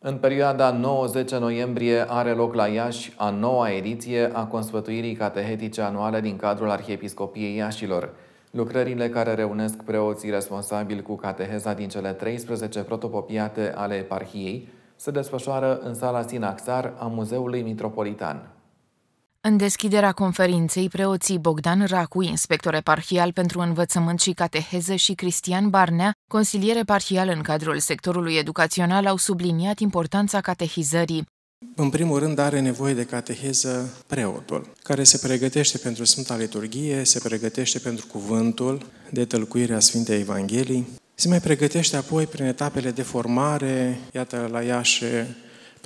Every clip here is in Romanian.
În perioada 9-10 noiembrie are loc la Iași a noua ediție a consfătuirii catehetice anuale din cadrul Arhiepiscopiei Iașilor. Lucrările care reunesc preoții responsabili cu cateheza din cele 13 protopopiate ale eparhiei se desfășoară în sala Sinaxar a Muzeului Mitropolitan. În deschiderea conferinței, preoții Bogdan Racu, inspector eparhial pentru învățământ și cateheză, și Cristian Barnea, consilier eparhial în cadrul sectorului educațional, au subliniat importanța catehizării. În primul rând are nevoie de cateheză preotul, care se pregătește pentru Sfânta Liturghie, se pregătește pentru cuvântul de a Sfintei Evangheliei, se mai pregătește apoi prin etapele de formare, iată la Iași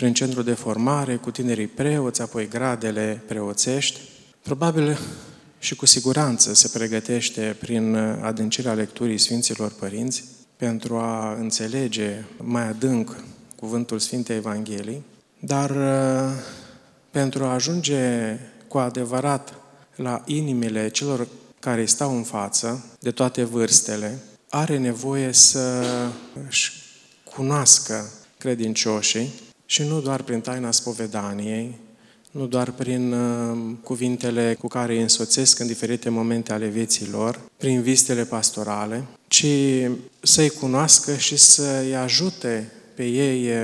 prin centru de formare, cu tinerii preoți, apoi gradele preoțești. Probabil și cu siguranță se pregătește prin adâncirea lecturii Sfinților Părinți pentru a înțelege mai adânc cuvântul Sfintei Evangheliei, dar uh, pentru a ajunge cu adevărat la inimile celor care stau în față, de toate vârstele, are nevoie să își cunoască credincioșii și nu doar prin taina spovedaniei, nu doar prin uh, cuvintele cu care îi însoțesc în diferite momente ale vieții lor, prin vistele pastorale, ci să-i cunoască și să-i ajute pe ei uh,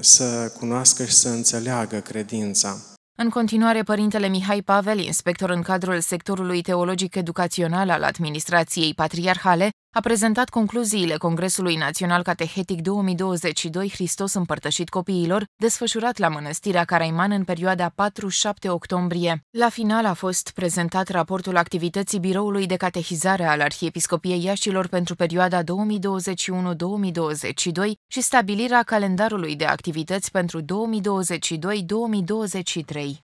să cunoască și să înțeleagă credința. În continuare, părintele Mihai Pavel, inspector în cadrul sectorului teologic-educațional al administrației patriarhale, a prezentat concluziile Congresului Național Catehetic 2022 Hristos împărtășit copiilor, desfășurat la Mănăstirea Caraiman în perioada 4-7 octombrie. La final a fost prezentat raportul activității Biroului de Catehizare al Arhiepiscopiei Iașilor pentru perioada 2021-2022 și stabilirea calendarului de activități pentru 2022-2023.